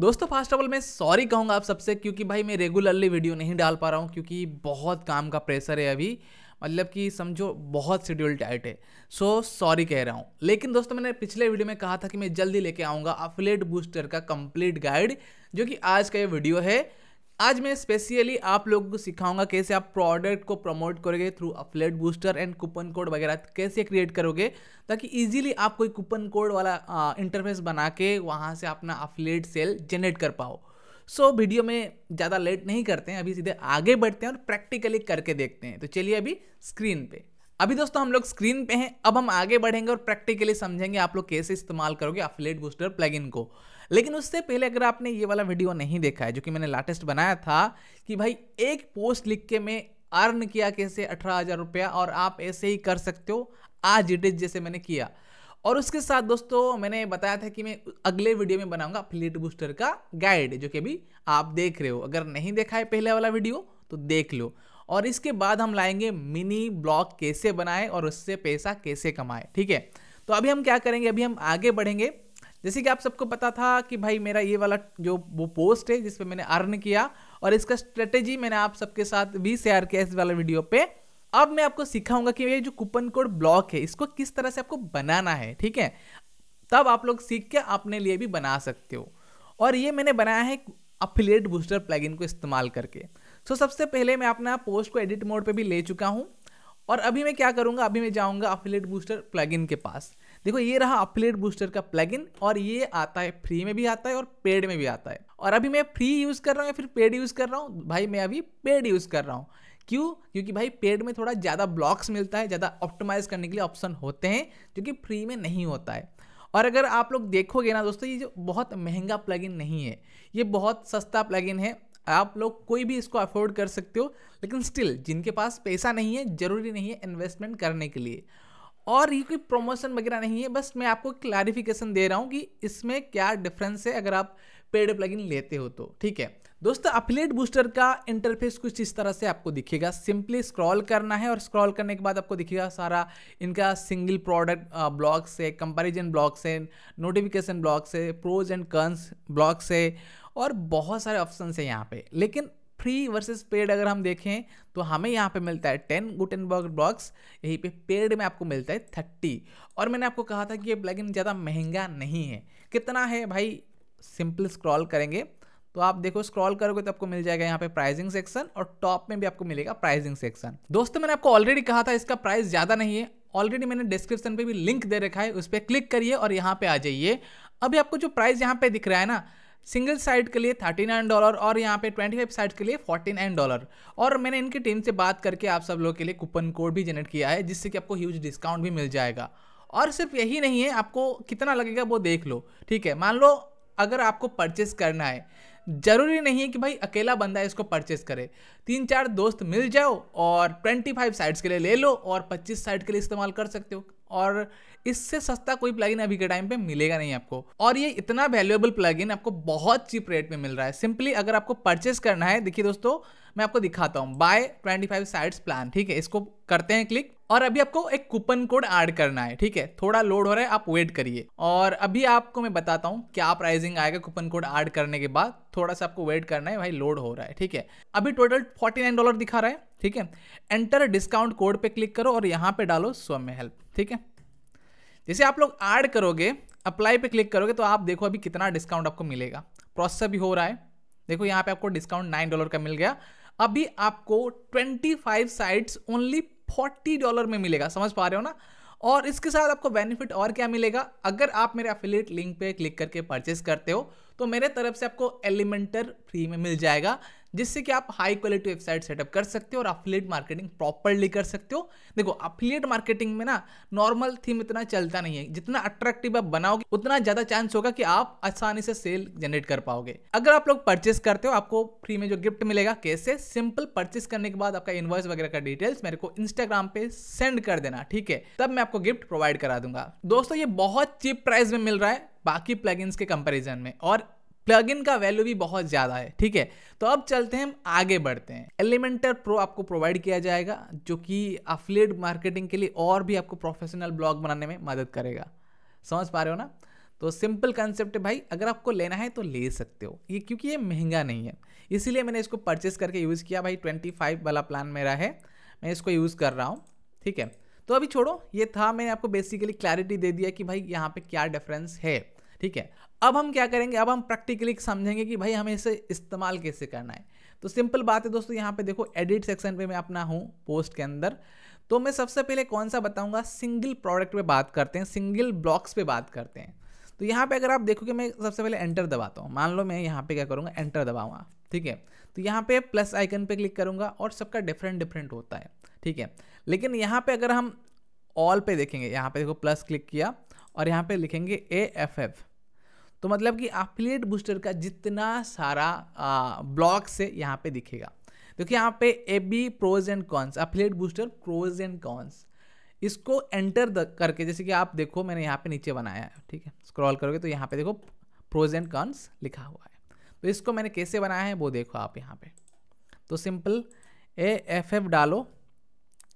दोस्तों first of all मैं sorry कहूँगा आप सबसे क्योंकि भाई मैं रेगुलरली वीडियो नहीं डाल पा रहा हूँ क्योंकि बहुत काम का प्रेशर है अभी मतलब कि समझो बहुत शेड्यूल टाइट है सो so, सॉरी कह रहा हूँ लेकिन दोस्तों मैंने पिछले वीडियो में कहा था कि मैं जल्दी लेके आऊँगा अफलेट बूस्टर का कंप्लीट गाइड जो कि आज का ये वीडियो है आज मैं स्पेशली आप लोगों को सिखाऊंगा कैसे आप प्रोडक्ट को प्रमोट करोगे through affiliate booster and coupon code वगैरह कैसे क्रिएट करोगे ताकि इजीली आप कोई कूपन कोड वाला इंटरफेस बना के वहाँ से अपना अफलेट सेल जनरेट कर पाओ सो so, वीडियो में ज़्यादा लेट नहीं करते हैं अभी सीधे आगे बढ़ते हैं और प्रैक्टिकली करके देखते हैं तो चलिए अभी स्क्रीन पे अभी दोस्तों हम लोग स्क्रीन पे हैं अब हम आगे बढ़ेंगे और प्रैक्टिकली समझेंगे आप लोग कैसे इस्तेमाल करोगे अपलेट बूस्टर प्लगइन को लेकिन उससे पहले अगर आपने ये वाला वीडियो नहीं देखा है जो कि मैंने लाटेस्ट बनाया था कि भाई एक पोस्ट लिख के मैं अर्न किया कैसे अठारह हज़ार रुपया और आप ऐसे ही कर सकते हो आज इट इज जैसे मैंने किया और उसके साथ दोस्तों मैंने बताया था कि मैं अगले वीडियो में बनाऊंगा फ्लिट बूस्टर का गाइड जो कि अभी आप देख रहे हो अगर नहीं देखा है पहले वाला वीडियो तो देख लो और इसके बाद हम लाएंगे मिनी ब्लॉग कैसे बनाए और उससे पैसा कैसे कमाए ठीक है तो अभी हम क्या करेंगे अभी हम आगे बढ़ेंगे जैसे कि आप सबको पता था कि भाई मेरा ये वाला जो वो पोस्ट है जिसपे मैंने अर्न किया और इसका स्ट्रेटेजी मैंने आप सबके साथ भी शेयर किया इस वाला वीडियो पे अब मैं आपको सिखाऊंगा कि ये जो कूपन कोड ब्लॉक है इसको किस तरह से आपको बनाना है ठीक है तब आप लोग सीख के अपने लिए भी बना सकते हो और ये मैंने बनाया है अफिलिएट बूस्टर प्लगइन को इस्तेमाल करके सो so, सबसे पहले मैं अपना पोस्ट को एडिट मोड पे भी ले चुका हूँ और अभी मैं क्या करूँगा अभी मैं जाऊँगा अफिलेट बूस्टर प्लगइन के पास देखो ये रहा अपलेट बूस्टर का प्लगइन और ये आता है फ्री में भी आता है और पेड में भी आता है और अभी मैं फ्री यूज़ कर रहा हूँ या फिर पेड यूज़ कर रहा हूँ भाई मैं अभी पेड यूज़ कर रहा हूँ क्यों क्योंकि भाई पेड में थोड़ा ज़्यादा ब्लॉक्स मिलता है ज़्यादा ऑप्टिमाइज करने के लिए ऑप्शन होते हैं जो कि फ्री में नहीं होता है और अगर आप लोग देखोगे ना दोस्तों ये जो बहुत महंगा प्लग नहीं है ये बहुत सस्ता प्लग है आप लोग कोई भी इसको अफोर्ड कर सकते हो लेकिन स्टिल जिनके पास पैसा नहीं है ज़रूरी नहीं है इन्वेस्टमेंट करने के लिए और ये कोई प्रमोशन वगैरह नहीं है बस मैं आपको क्लैरिफिकेशन दे रहा हूँ कि इसमें क्या डिफरेंस है अगर आप पेड प्लगइन लेते हो तो ठीक है दोस्तों अपलेट बूस्टर का इंटरफेस कुछ इस तरह से आपको दिखेगा सिंपली स्क्रॉल करना है और स्क्रॉल करने के बाद आपको दिखेगा सारा इनका सिंगल प्रोडक्ट ब्लॉक्स है कंपैरिजन ब्लॉक्स है नोटिफिकेशन ब्लॉक्स है प्रोज एंड कर्न्स ब्लॉक्स है और बहुत सारे ऑप्शन है यहाँ पे लेकिन फ्री वर्सेस पेड अगर हम देखें तो हमें यहाँ पे मिलता है टेन गुटनबर्ग ब्लॉक्स यहीं पे पेड में आपको मिलता है थर्टी और मैंने आपको कहा था कि ये प्लगइन ज़्यादा महंगा नहीं है कितना है भाई सिंपल स्क्रॉल करेंगे तो आप देखो स्क्रॉल करोगे तो आपको मिल जाएगा यहाँ पे प्राइसिंग सेक्शन और टॉप में भी आपको मिलेगा प्राइसिंग सेक्शन दोस्तों मैंने आपको ऑलरेडी कहा था इसका प्राइस ज़्यादा नहीं है ऑलरेडी मैंने डिस्क्रिप्शन पे भी लिंक दे रखा है उस पर क्लिक करिए और यहाँ पे आ जाइए अभी आपको जो प्राइस यहाँ पे दिख रहा है ना सिंगल साइड के लिए थर्टी नाइन डॉलर और यहाँ पे ट्वेंटी फाइव साइड के लिए फोर्टी नाइन डॉलर और मैंने इनकी टीम से बात करके आप सब लोगों के लिए कूपन कोड भी जनरेट किया है जिससे कि आपको ह्यूज डिस्काउंट भी मिल जाएगा और सिर्फ यही नहीं है आपको कितना लगेगा वो देख लो ठीक है मान लो अगर आपको परचेस करना है ज़रूरी नहीं है कि भाई अकेला बंदा इसको परचेस करे तीन चार दोस्त मिल जाओ और 25 साइड्स के लिए ले लो और 25 साइड के लिए इस्तेमाल कर सकते हो और इससे सस्ता कोई प्लगइन अभी के टाइम पे मिलेगा नहीं आपको और ये इतना वैल्यूएबल प्लगइन आपको बहुत चीप रेट में मिल रहा है सिंपली अगर आपको परचेस करना है देखिए दोस्तों मैं आपको दिखाता हूँ buy twenty five sites plan ठीक है इसको करते हैं क्लिक और अभी आपको एक कूपन कोड ऐड करना है ठीक है थोड़ा लोड हो रहा है आप वेट करिए और अभी आपको मैं बताता हूँ क्या प्राइसिंग आएगा कूपन कोड ऐड करने के बाद थोड़ा सा आपको वेट करना है भाई लोड हो रहा है ठीक है अभी टोटल फोर्टी नाइन डॉलर दिखा रहा है ठीक है एंटर डिस्काउंट कोड पे क्लिक करो और यहाँ पे डालो स्वम हेल्प ठीक है जैसे आप लोग ऐड करोगे अप्लाई पे क्लिक करोगे तो आप देखो अभी कितना डिस्काउंट आपको मिलेगा प्रोसेस भी हो रहा है देखो यहाँ पे आपको डिस्काउंट नाइन डॉलर का मिल गया अभी आपको 25 साइट्स ओनली फोर्टी डॉलर में मिलेगा समझ पा रहे हो ना और इसके साथ आपको बेनिफिट और क्या मिलेगा अगर आप मेरे अफिलेट लिंक पे क्लिक करके परचेस करते हो तो मेरे तरफ से आपको एलिमेंटर फ्री में मिल जाएगा जिससे कि आप हाई क्वालिटी वेबसाइट सेटअप कर सकते हो और अफिलेट मार्केटिंग प्रॉपरली कर सकते हो देखो अफिलेट मार्केटिंग में ना नॉर्मल थीम इतना चलता नहीं है जितना अट्रैक्टिव आप बनाओगे उतना ज़्यादा चांस होगा कि आप आसानी से सेल जनरेट कर पाओगे अगर आप लोग परचेस करते हो आपको फ्री में जो गिफ्ट मिलेगा कैसे सिंपल परचेस करने के बाद आपका इन्वॉइस वगैरह का डिटेल्स मेरे को इंस्टाग्राम पे सेंड कर देना ठीक है तब मैं आपको गिफ्ट प्रोवाइड करा दूंगा दोस्तों ये बहुत चीप प्राइस में मिल रहा है बाकी प्लगइन्स के कंपैरिजन में और प्लगइन का वैल्यू भी बहुत ज़्यादा है ठीक है तो अब चलते हैं हम आगे बढ़ते हैं एलिमेंटर प्रो आपको प्रोवाइड किया जाएगा जो कि अफलेट मार्केटिंग के लिए और भी आपको प्रोफेशनल ब्लॉग बनाने में मदद करेगा समझ पा रहे हो ना तो सिंपल कंसेप्ट है भाई अगर आपको लेना है तो ले सकते हो ये क्योंकि ये महंगा नहीं है इसीलिए मैंने इसको परचेस करके यूज़ किया भाई ट्वेंटी फाइव वाला प्लान मेरा है मैं इसको यूज़ कर रहा हूँ ठीक है तो अभी छोड़ो ये था मैंने आपको बेसिकली क्लैरिटी दे दिया कि भाई यहाँ पे क्या डिफरेंस है ठीक है अब हम क्या करेंगे अब हम प्रैक्टिकली समझेंगे कि भाई हमें इसे इस्तेमाल कैसे करना है तो सिंपल बात है दोस्तों यहाँ पे देखो एडिट सेक्शन पे मैं अपना हूँ पोस्ट के अंदर तो मैं सबसे पहले कौन सा बताऊँगा सिंगल प्रोडक्ट पे बात करते हैं सिंगल ब्लॉक्स पे बात करते हैं तो यहाँ पे अगर आप देखोगे मैं सबसे पहले एंटर दबाता हूँ मान लो मैं यहाँ पे क्या करूँगा एंटर दबाऊँगा ठीक है तो यहाँ पे प्लस आइकन पे क्लिक करूँगा और सबका डिफरेंट डिफरेंट होता है ठीक है लेकिन यहाँ पे अगर हम ऑल पे देखेंगे यहाँ पे देखो प्लस क्लिक किया और यहाँ पे लिखेंगे ए एफ एफ तो मतलब कि एफिलिएट बूस्टर का जितना सारा ब्लॉक से यहाँ पे दिखेगा देखिए यहाँ पे A B pros and cons affiliate booster pros and cons इसको एंटर करके जैसे कि आप देखो मैंने यहाँ पे नीचे बनाया है ठीक है स्क्रॉल करोगे तो यहाँ पे देखो प्रोज एंड कॉन्स लिखा हुआ है तो इसको मैंने कैसे बनाया है वो देखो आप यहाँ पे तो सिंपल ए एफ एफ डालो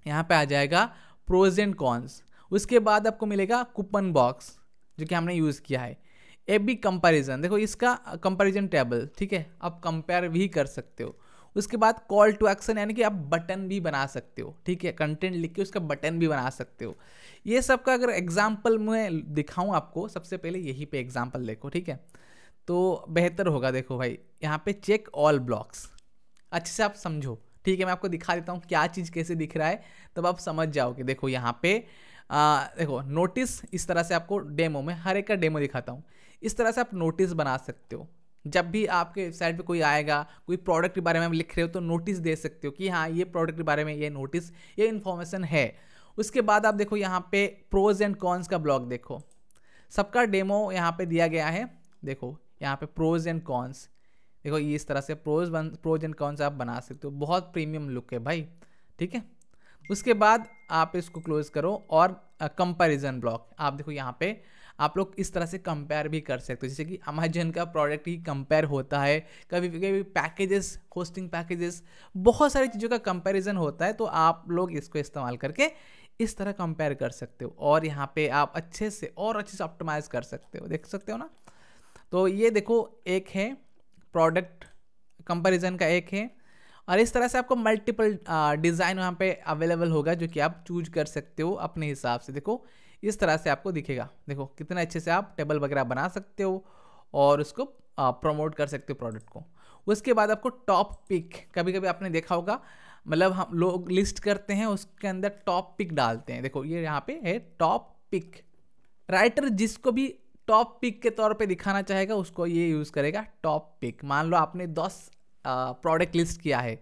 यहाँ पे आ जाएगा प्रोज एंड कॉन्स उसके बाद आपको मिलेगा कूपन बॉक्स जो कि हमने यूज़ किया है ए बी कंपेरिजन देखो इसका कंपेरिजन टेबल ठीक है आप कंपेयर भी कर सकते हो उसके बाद कॉल टू एक्शन यानी कि आप बटन भी बना सकते हो ठीक है कंटेंट लिख के उसका बटन भी बना सकते हो ये सब का अगर एग्जाम्पल मैं दिखाऊँ आपको सबसे पहले यही पे एग्जाम्पल देखो ठीक है तो बेहतर होगा देखो भाई यहाँ पे चेक ऑल ब्लॉक्स अच्छे से आप समझो ठीक है मैं आपको दिखा देता हूँ क्या चीज़ कैसे दिख रहा है तब आप समझ जाओगे देखो यहाँ पे आ, देखो नोटिस इस तरह से आपको डेमो में हर एक का डेमो दिखाता हूँ इस तरह से आप नोटिस बना सकते हो जब भी आपके वेबसाइट पे कोई आएगा कोई प्रोडक्ट के बारे में लिख रहे हो तो नोटिस दे सकते हो कि हाँ ये प्रोडक्ट के बारे में ये नोटिस ये इन्फॉर्मेशन है उसके बाद आप देखो यहाँ पे प्रोज एंड कॉन्स का ब्लॉग देखो सबका डेमो यहाँ पे दिया गया है देखो यहाँ पे प्रोज एंड कॉन्स देखो ये इस तरह से प्रोज बन प्रोज एंड कॉन्स आप बना सकते हो बहुत प्रीमियम लुक है भाई ठीक है उसके बाद आप इसको क्लोज करो और कंपैरिजन ब्लॉक आप देखो यहाँ पे आप लोग इस तरह से कंपेयर भी कर सकते हो जैसे कि अमेजन का प्रोडक्ट ही कंपेयर होता है कभी कभी पैकेजेस होस्टिंग पैकेजेस बहुत सारी चीज़ों का कंपेरिज़न होता है तो आप लोग इसको इस्तेमाल करके इस तरह कंपेयर कर सकते हो और यहाँ पे आप अच्छे से और अच्छे से ऑप्टिमाइज कर सकते हो देख सकते हो ना तो ये देखो एक है प्रोडक्ट कंपैरिजन का एक है और इस तरह से आपको मल्टीपल डिज़ाइन वहाँ पे अवेलेबल होगा जो कि आप चूज कर सकते हो अपने हिसाब से देखो इस तरह से आपको दिखेगा देखो कितने अच्छे से आप टेबल वगैरह बना सकते हो और उसको प्रमोट कर सकते हो प्रोडक्ट को उसके बाद आपको टॉप पिक कभी कभी आपने देखा होगा मतलब हम लोग लिस्ट करते हैं उसके अंदर टॉप पिक डालते हैं देखो ये यहाँ पे है टॉप पिक राइटर जिसको भी टॉप पिक के तौर पे दिखाना चाहेगा उसको ये यूज़ करेगा टॉप पिक मान लो आपने 10 प्रोडक्ट लिस्ट किया है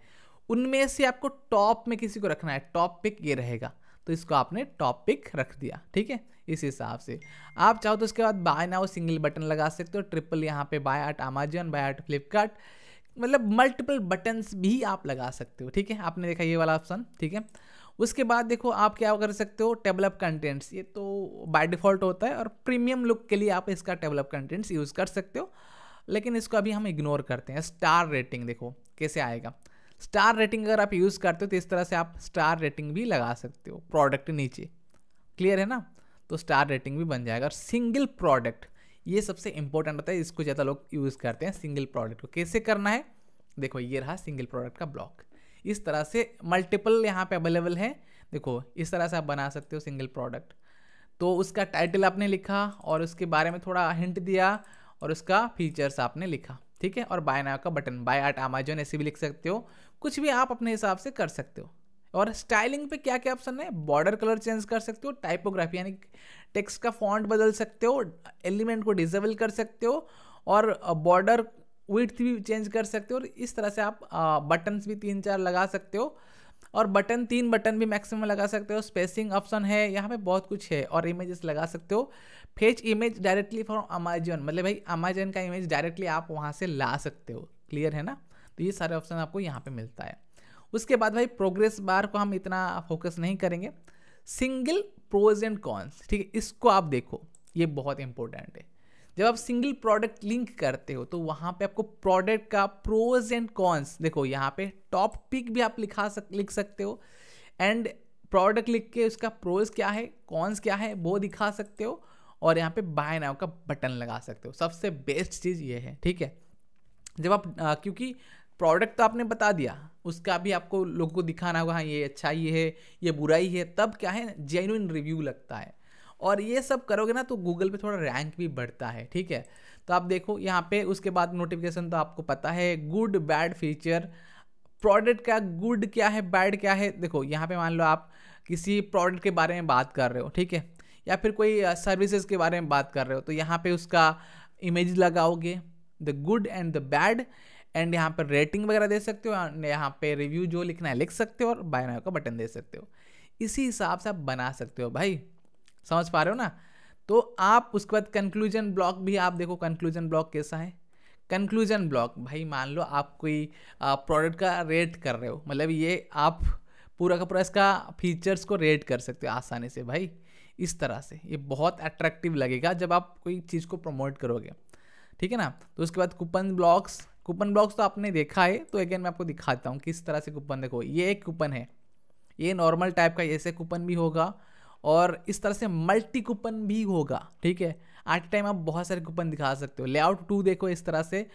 उनमें से आपको टॉप में किसी को रखना है टॉप पिक ये रहेगा तो इसको आपने टॉप पिक रख दिया ठीक है इस हिसाब से आप चाहो तो उसके बाद बाय नाउ सिंगल बटन लगा सकते हो ट्रिपल यहाँ पे buy at Amazon buy at Flipkart मतलब मल्टीपल बटन्स भी आप लगा सकते हो ठीक है आपने देखा ये वाला ऑप्शन ठीक है उसके बाद देखो आप क्या कर सकते हो डेवलप कंटेंट्स ये तो बाय डिफ़ॉल्ट होता है और प्रीमियम लुक के लिए आप इसका डेवलप कंटेंट्स यूज़ कर सकते हो लेकिन इसको अभी हम इग्नोर करते हैं स्टार रेटिंग देखो कैसे आएगा स्टार रेटिंग अगर आप यूज़ करते हो तो इस तरह से आप स्टार रेटिंग भी लगा सकते हो प्रोडक्ट नीचे क्लियर है ना तो स्टार रेटिंग भी बन जाएगा और सिंगल प्रोडक्ट ये सबसे इंपॉर्टेंट होता है इसको ज़्यादा लोग यूज़ करते हैं सिंगल प्रोडक्ट को कैसे करना है देखो ये रहा सिंगल प्रोडक्ट का ब्लॉक इस तरह से मल्टीपल यहाँ पे अवेलेबल है देखो इस तरह से आप बना सकते हो सिंगल प्रोडक्ट तो उसका टाइटल आपने लिखा और उसके बारे में थोड़ा हिंट दिया और उसका फीचर्स आपने लिखा ठीक है और बाय नाव का बटन बाय आर्ट अमेजोन ऐसे भी लिख सकते हो कुछ भी आप अपने हिसाब से कर सकते हो और स्टाइलिंग पे क्या क्या ऑप्शन है बॉर्डर कलर चेंज कर सकते हो टाइपोग्राफी यानी टेक्स्ट का फॉन्ट बदल सकते हो एलिमेंट को डिजेबल कर सकते हो और बॉर्डर विथ भी चेंज कर सकते हो और इस तरह से आप बटन्स भी तीन चार लगा सकते हो और बटन तीन बटन भी मैक्सिमम लगा सकते हो स्पेसिंग ऑप्शन है यहाँ पे बहुत कुछ है और इमेजेस लगा सकते हो fetch image directly from Amazon मतलब भाई अमेजन का इमेज डायरेक्टली आप वहाँ से ला सकते हो क्लियर है ना तो ये सारे ऑप्शन आपको यहाँ पे मिलता है उसके बाद भाई प्रोग्रेस बार को हम इतना फोकस नहीं करेंगे सिंगल प्रोज एंड कॉन्स ठीक है इसको आप देखो ये बहुत इंपॉर्टेंट है जब आप सिंगल प्रोडक्ट लिंक करते हो तो वहाँ पे आपको प्रोडक्ट का प्रोज एंड कॉन्स देखो यहाँ पे टॉप पिक भी आप लिखा सक लिख सकते हो एंड प्रोडक्ट लिख के उसका प्रोज क्या है कॉन्स क्या है वो दिखा सकते हो और यहाँ पे बाय नाव का बटन लगा सकते हो सबसे बेस्ट चीज़ ये है ठीक है जब आप आ, क्योंकि प्रोडक्ट तो आपने बता दिया उसका भी आपको लोगों को दिखाना होगा हाँ ये अच्छा ये है ये बुरा ही है तब क्या है जेन्यून रिव्यू लगता है और ये सब करोगे ना तो गूगल पे थोड़ा रैंक भी बढ़ता है ठीक है तो आप देखो यहाँ पे उसके बाद नोटिफिकेशन तो आपको पता है गुड बैड फीचर प्रोडक्ट का गुड क्या है बैड क्या है देखो यहाँ पे मान लो आप किसी प्रोडक्ट के बारे में बात कर रहे हो ठीक है या फिर कोई सर्विसेज के बारे में बात कर रहे हो तो यहाँ पे उसका इमेज लगाओगे the good and the bad and यहाँ पर रेटिंग वगैरह दे सकते हो एंड यहाँ पे रिव्यू जो लिखना है लिख सकते हो और बायनाव का बटन दे सकते हो इसी हिसाब से आप बना सकते हो भाई समझ पा रहे हो ना तो आप उसके बाद कंक्लूजन ब्लॉक भी आप देखो कंक्लूजन ब्लॉक कैसा है कंक्लूजन ब्लॉक भाई मान लो आप कोई प्रोडक्ट का रेट कर रहे हो मतलब ये आप पूरा का पूरा इसका फीचर्स को रेट कर सकते हो आसानी से भाई इस तरह से ये बहुत अट्रैक्टिव लगेगा जब आप कोई चीज़ को प्रमोट करोगे ठीक है ना तो उसके बाद कूपन ब्लॉक्स कूपन ब्लॉक्स तो आपने देखा है तो अगेन मैं आपको दिखाता हूँ किस तरह से कूपन देखो ये एक कूपन है ये नॉर्मल टाइप का ऐसे कूपन भी होगा और इस तरह से मल्टी कूपन भी होगा ठीक है एट टाइम आप बहुत सारे कूपन दिखा सकते हो लेआउट टू देखो इस तरह से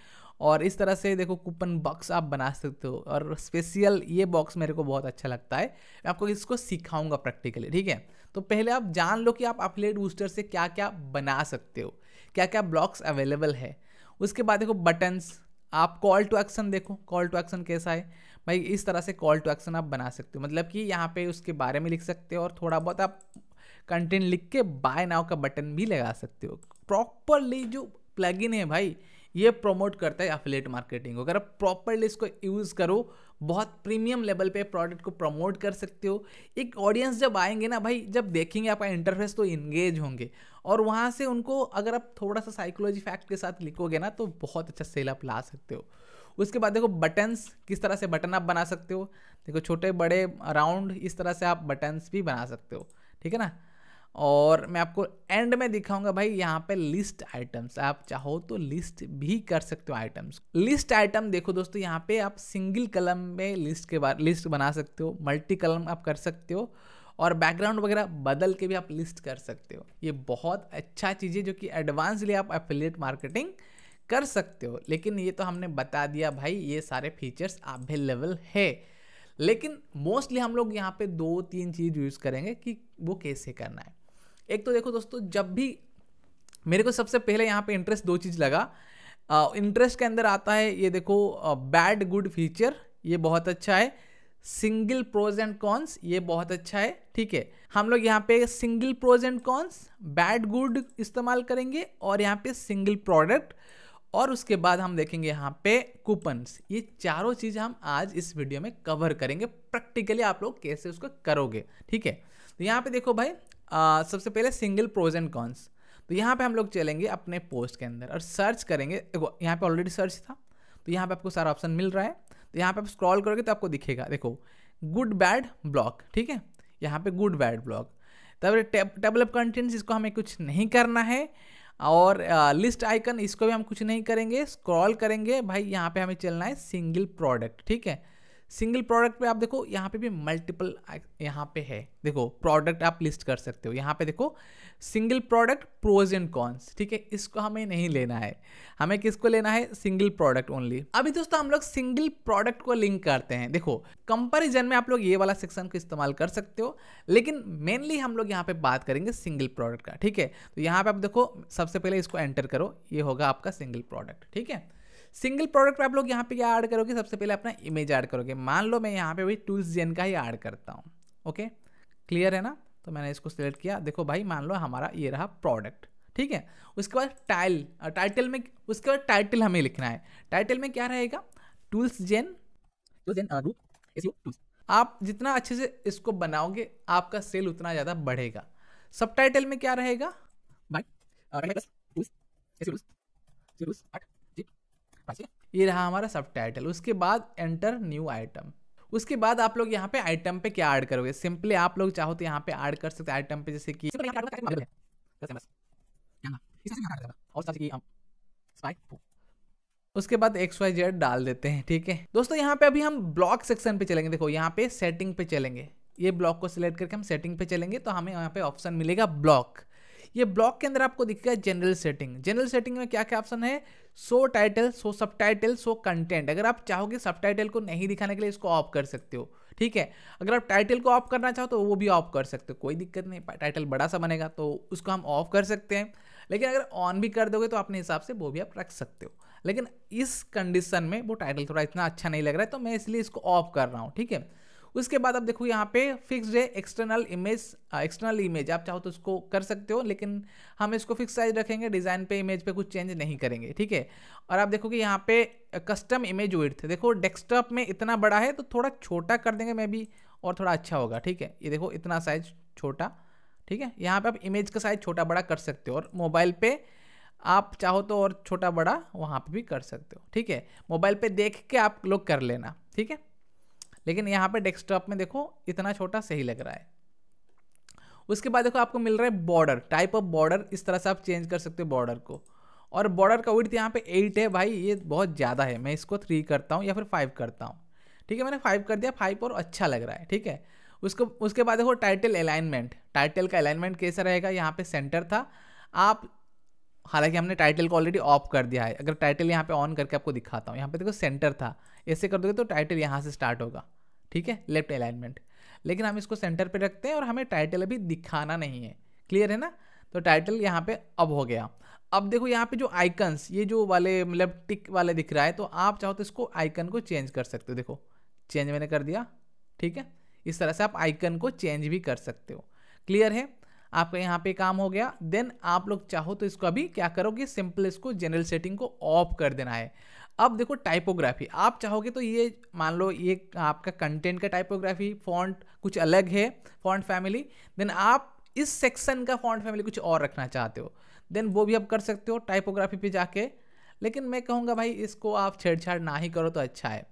और इस तरह से देखो कूपन बॉक्स आप बना सकते हो और स्पेशल ये बॉक्स मेरे को बहुत अच्छा लगता है मैं आपको इसको सिखाऊंगा प्रैक्टिकली ठीक है तो पहले आप जान लो कि आप अपलेट बूस्टर से क्या क्या बना सकते हो क्या क्या ब्लॉक्स अवेलेबल है उसके बाद देखो बटन्स आप कॉल टू एक्शन देखो कॉल टू एक्शन कैसा है भाई इस तरह से कॉल टू एक्शन आप बना सकते हो मतलब कि यहाँ पे उसके बारे में लिख सकते हो और थोड़ा बहुत आप कंटेंट लिख के बाय नाव का बटन भी लगा सकते हो प्रॉपरली जो प्लगइन है भाई ये प्रमोट करता है अफिलेट मार्केटिंग को अगर आप प्रॉपरली इसको यूज़ करो बहुत प्रीमियम लेवल पे प्रोडक्ट को प्रमोट कर सकते हो एक ऑडियंस जब आएंगे ना भाई जब देखेंगे आपका इंटरफेस तो इंगेज होंगे और वहाँ से उनको अगर आप थोड़ा सा साइकोलॉजी फैक्ट के साथ लिखोगे ना तो बहुत अच्छा सेल आप ला सकते हो उसके बाद देखो बटन्स किस तरह से बटन आप बना सकते हो देखो छोटे बड़े राउंड इस तरह से आप बटन्स भी बना सकते हो ठीक है ना और मैं आपको एंड में दिखाऊंगा भाई यहाँ पे लिस्ट आइटम्स आप चाहो तो लिस्ट भी कर सकते हो आइटम्स लिस्ट आइटम देखो दोस्तों यहाँ पे आप सिंगल कलम में लिस्ट के बारे लिस्ट बना सकते हो मल्टी कलम आप कर सकते हो और बैकग्राउंड वगैरह बदल के भी आप लिस्ट कर सकते हो ये बहुत अच्छा चीज़ है जो कि एडवांसली आप एफिलेट मार्केटिंग कर सकते हो लेकिन ये तो हमने बता दिया भाई ये सारे फीचर्स अवेलेबल है लेकिन मोस्टली हम लोग यहाँ पे दो तीन चीज़ यूज़ करेंगे कि वो कैसे करना है एक तो देखो दोस्तों जब भी मेरे को सबसे पहले यहाँ पे इंटरेस्ट दो चीज़ लगा इंटरेस्ट के अंदर आता है ये देखो बैड गुड फीचर ये बहुत अच्छा है सिंगल प्रोज एंड कॉन्स ये बहुत अच्छा है ठीक है हम लोग यहाँ पे single pros and cons bad good इस्तेमाल करेंगे और यहाँ पे सिंगल प्रोडक्ट और उसके बाद हम देखेंगे यहाँ पे कूपन्स ये चारों चीज़ हम आज इस वीडियो में कवर करेंगे प्रैक्टिकली आप लोग कैसे उसको करोगे ठीक है तो यहाँ पे देखो भाई आ, सबसे पहले सिंगल प्रोज एंड कॉन्स तो यहाँ पे हम लोग चलेंगे अपने पोस्ट के अंदर और सर्च करेंगे यहाँ पे ऑलरेडी सर्च था तो यहाँ पे आपको सारा ऑप्शन मिल रहा है तो यहाँ पे आप स्क्रॉल करोगे तो आपको दिखेगा देखो गुड बैड ब्लॉक ठीक है यहाँ पे गुड बैड ब्लॉक तब डेवलप कंटेंट्स इसको हमें कुछ नहीं करना है और लिस्ट आइकन इसको भी हम कुछ नहीं करेंगे स्क्रॉल करेंगे भाई यहाँ पे हमें चलना है सिंगल प्रोडक्ट ठीक है सिंगल प्रोडक्ट पे आप देखो यहाँ पे भी मल्टीपल यहाँ पे है देखो प्रोडक्ट आप लिस्ट कर सकते हो यहाँ पे देखो single product pros and cons ठीक है इसको हमें नहीं लेना है हमें किसको लेना है सिंगल प्रोडक्ट ओनली अभी दोस्तों हम लोग सिंगल प्रोडक्ट को लिंक करते हैं देखो कंपेरिजन में आप लोग ये वाला सेक्शन को इस्तेमाल कर सकते हो लेकिन मेनली हम लोग यहाँ पे बात करेंगे सिंगल प्रोडक्ट का ठीक है तो यहाँ पे आप देखो सबसे पहले इसको एंटर करो ये होगा आपका सिंगल प्रोडक्ट ठीक है सिंगल प्रोडक्ट आप लोग यहाँ पे क्या ऐड करोगे सबसे पहले अपना इमेज ऐड करोगे मान लो मैं यहाँ पे भाई टूल्स जेन का ही ऐड करता हूँ ओके क्लियर है ना तो मैंने इसको सिलेक्ट किया देखो भाई मान लो हमारा ये रहा प्रोडक्ट ठीक है उसके बाद टाइल टाइटल में उसके बाद टाइटल हमें लिखना है टाइटल में क्या रहेगा tools gen tools gen group tools आप जितना अच्छे से इसको बनाओगे आपका सेल उतना ज़्यादा बढ़ेगा सब टाइटल में क्या रहेगा बाय ये रहा हमारा सब टाइटल उसके बाद एंटर न्यू आइटम उसके बाद आप लोग यहाँ पे आइटम पे क्या ऐड करोगे सिंपली आप लोग चाहो तो यहाँ पे ऐड कर सकते आइटम पे जैसे कि उसके बाद एक्स वाई जेड डाल देते हैं ठीक है दोस्तों यहाँ पे अभी हम ब्लॉक सेक्शन पे चलेंगे देखो यहाँ पे सेटिंग पे चलेंगे ये ब्लॉक को सिलेक्ट करके हम सेटिंग पे चलेंगे तो हमें यहाँ पे ऑप्शन मिलेगा ब्लॉक ये ब्लॉक के अंदर आपको दिखेगा जनरल सेटिंग जनरल सेटिंग में क्या क्या ऑप्शन है सो टाइटल सो सब टाइटल सो कंटेंट अगर आप चाहोगे सब टाइटल को नहीं दिखाने के लिए इसको ऑफ कर सकते हो ठीक है अगर आप टाइटल को ऑफ करना चाहो तो वो भी ऑफ कर सकते हो कोई दिक्कत नहीं टाइटल बड़ा सा बनेगा तो उसको हम ऑफ कर सकते हैं लेकिन अगर ऑन भी कर दोगे तो अपने हिसाब से वो भी आप रख सकते हो लेकिन इस कंडीशन में वो टाइटल थोड़ा इतना अच्छा नहीं लग रहा है तो मैं इसलिए इसको ऑफ कर रहा हूँ ठीक है उसके बाद आप देखो यहाँ पे फिक्स है एक्सटर्नल इमेज एक्सटर्नल इमेज आप चाहो तो उसको कर सकते हो लेकिन हम इसको फिक्स साइज रखेंगे डिज़ाइन पे इमेज पे कुछ चेंज नहीं करेंगे ठीक है और आप देखो कि यहाँ पे कस्टम इमेज थे देखो डेस्कटॉप में इतना बड़ा है तो थोड़ा छोटा कर देंगे मे भी और थोड़ा अच्छा होगा ठीक है ये देखो इतना साइज छोटा ठीक है यहाँ पे आप इमेज का साइज छोटा बड़ा कर सकते हो और मोबाइल पे आप चाहो तो और छोटा बड़ा वहाँ पे भी कर सकते हो ठीक है मोबाइल पे देख के आप लोग कर लेना ठीक है लेकिन यहाँ पे डेस्कटॉप में देखो इतना छोटा सही लग रहा है उसके बाद देखो आपको मिल रहा है बॉर्डर टाइप ऑफ बॉर्डर इस तरह से आप चेंज कर सकते हो बॉर्डर को और बॉर्डर का विड्थ यहाँ पे एट है भाई ये बहुत ज़्यादा है मैं इसको थ्री करता हूँ या फिर फाइव करता हूँ ठीक है मैंने फाइव कर दिया फाइव और अच्छा लग रहा है ठीक है उसको उसके बाद देखो टाइटल अलाइनमेंट टाइटल का अलाइनमेंट कैसा रहेगा यहाँ पर सेंटर था आप हालांकि हमने टाइटल को ऑलरेडी ऑफ कर दिया है अगर टाइटल यहाँ पे ऑन करके आपको दिखाता हूँ यहाँ पे देखो सेंटर था ऐसे कर दोगे तो टाइटल यहाँ से स्टार्ट होगा ठीक है लेफ्ट अलाइनमेंट लेकिन हम इसको सेंटर पे रखते हैं और हमें टाइटल अभी दिखाना नहीं है क्लियर है ना तो टाइटल यहाँ पे अब हो गया अब देखो यहाँ पे जो आइकन्स ये जो वाले मतलब टिक वाले दिख रहा है तो आप चाहो तो इसको आइकन को चेंज कर सकते हो देखो चेंज मैंने कर दिया ठीक है इस तरह से आप आइकन को चेंज भी कर सकते हो क्लियर है आपका यहाँ पे काम हो गया देन आप लोग चाहो तो इसको अभी क्या करोगे सिंपल इसको जनरल सेटिंग को ऑफ कर देना है अब देखो टाइपोग्राफी आप चाहोगे तो ये मान लो ये आपका कंटेंट का टाइपोग्राफी फॉन्ट कुछ अलग है फॉन्ट फैमिली देन आप इस सेक्शन का फॉन्ट फैमिली कुछ और रखना चाहते हो देन वो भी आप कर सकते हो टाइपोग्राफी पे जाके लेकिन मैं कहूँगा भाई इसको आप छेड़छाड़ ना ही करो तो अच्छा है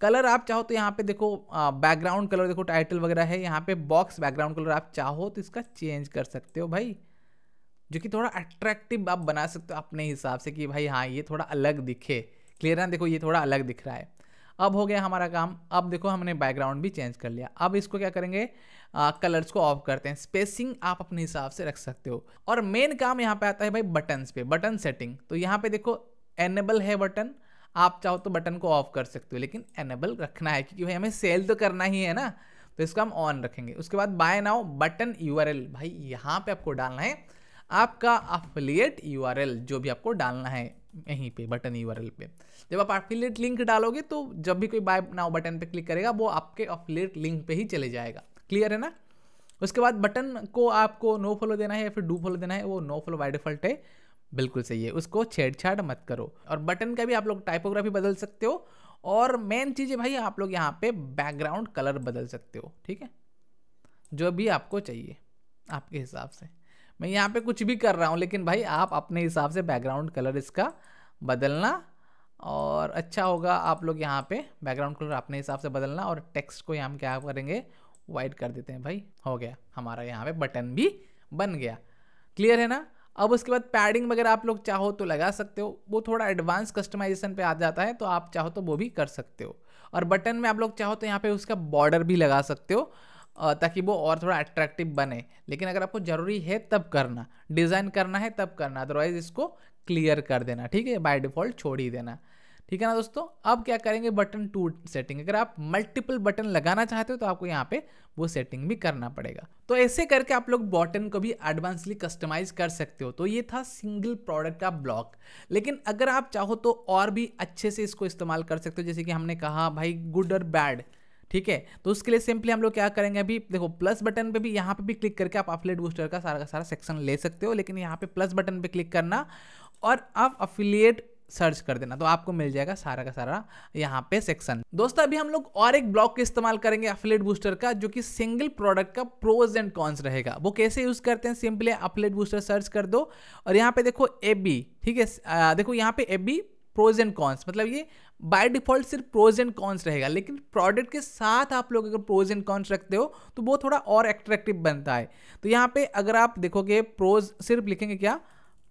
कलर आप चाहो तो यहाँ पे देखो बैकग्राउंड कलर देखो टाइटल वगैरह है यहाँ पे बॉक्स बैकग्राउंड कलर आप चाहो तो इसका चेंज कर सकते हो भाई जो कि थोड़ा अट्रैक्टिव आप बना सकते हो अपने हिसाब से कि भाई हाँ ये थोड़ा अलग दिखे क्लियर है देखो ये थोड़ा अलग दिख रहा है अब हो गया हमारा काम अब देखो हमने बैकग्राउंड भी चेंज कर लिया अब इसको क्या करेंगे आ, कलर्स को ऑफ करते हैं स्पेसिंग आप अपने हिसाब से रख सकते हो और मेन काम यहाँ पे आता है भाई बटन्स पे बटन सेटिंग तो यहाँ पे देखो एनेबल है बटन आप चाहो तो बटन को ऑफ कर सकते हो लेकिन एनेबल रखना है क्योंकि भाई हमें सेल तो करना ही है ना तो इसको हम ऑन रखेंगे उसके बाद बाय नाउ बटन यू भाई यहाँ पर आपको डालना है आपका अफिलियट यू जो भी आपको डालना है यहीं पे बटन यूआरएल पे जब आप अफिलेट लिंक डालोगे तो जब भी कोई बाय नाउ बटन पे क्लिक करेगा वो आपके अफिलेट लिंक पे ही चले जाएगा क्लियर है ना उसके बाद बटन को आपको नो फॉलो देना है या फिर डू फॉलो देना है वो नो फॉलो बाय डिफॉल्ट है बिल्कुल सही है उसको छेड़छाड़ मत करो और बटन का भी आप लोग टाइपोग्राफी बदल सकते हो और मेन चीज़ है भाई आप लोग यहाँ पे बैकग्राउंड कलर बदल सकते हो ठीक है जो भी आपको चाहिए आपके हिसाब से मैं यहाँ पे कुछ भी कर रहा हूँ लेकिन भाई आप अपने हिसाब से बैकग्राउंड कलर इसका बदलना और अच्छा होगा आप लोग यहाँ पे बैकग्राउंड कलर अपने हिसाब से बदलना और टेक्स्ट को यहाँ क्या करेंगे वाइट कर देते हैं भाई हो गया हमारा यहाँ पे बटन भी बन गया क्लियर है ना अब उसके बाद पैडिंग वगैरह आप लोग चाहो तो लगा सकते हो वो थोड़ा एडवांस कस्टमाइजेशन पे आ जाता है तो आप चाहो तो वो भी कर सकते हो और बटन में आप लोग चाहो तो यहाँ पे उसका बॉर्डर भी लगा सकते हो ताकि वो और थोड़ा अट्रैक्टिव बने लेकिन अगर आपको ज़रूरी है तब करना डिज़ाइन करना है तब करना अदरवाइज इसको क्लियर कर देना ठीक है बाय डिफ़ॉल्ट छोड़ ही देना ठीक है ना दोस्तों अब क्या करेंगे बटन टू सेटिंग अगर आप मल्टीपल बटन लगाना चाहते हो तो आपको यहाँ पे वो सेटिंग भी करना पड़ेगा तो ऐसे करके आप लोग बॉटन को भी एडवांसली कस्टमाइज कर सकते हो तो ये था सिंगल प्रोडक्ट का ब्लॉक लेकिन अगर आप चाहो तो और भी अच्छे से इसको इस्तेमाल कर सकते हो जैसे कि हमने कहा भाई गुड और बैड ठीक है तो उसके लिए सिंपली हम लोग क्या करेंगे अभी देखो प्लस बटन पे भी यहाँ पे भी क्लिक करके आप अफिलेट बूस्टर का सारा का सारा सेक्शन ले सकते हो लेकिन यहाँ पे प्लस बटन पे क्लिक करना और आप अफिलिएट सर्च कर देना तो आपको मिल जाएगा सारा का सारा यहाँ पे सेक्शन दोस्तों अभी हम लोग और एक ब्लॉक का इस्तेमाल करेंगे अफिलेट बूस्टर का जो कि सिंगल प्रोडक्ट का प्रोज एंड कॉन्स रहेगा वो कैसे यूज़ करते हैं सिंपली अफिलेट बूस्टर सर्च कर दो और यहाँ पे देखो ए बी ठीक है देखो यहाँ पे A B pros and cons मतलब ये बाय डिफॉल्ट सिर्फ प्रोज एंड कॉन्स रहेगा लेकिन प्रोडक्ट के साथ आप लोग अगर प्रोज एंड कॉन्स रखते हो तो वो थोड़ा और एट्रैक्टिव बनता है तो यहाँ पे अगर आप देखोगे प्रोज सिर्फ लिखेंगे क्या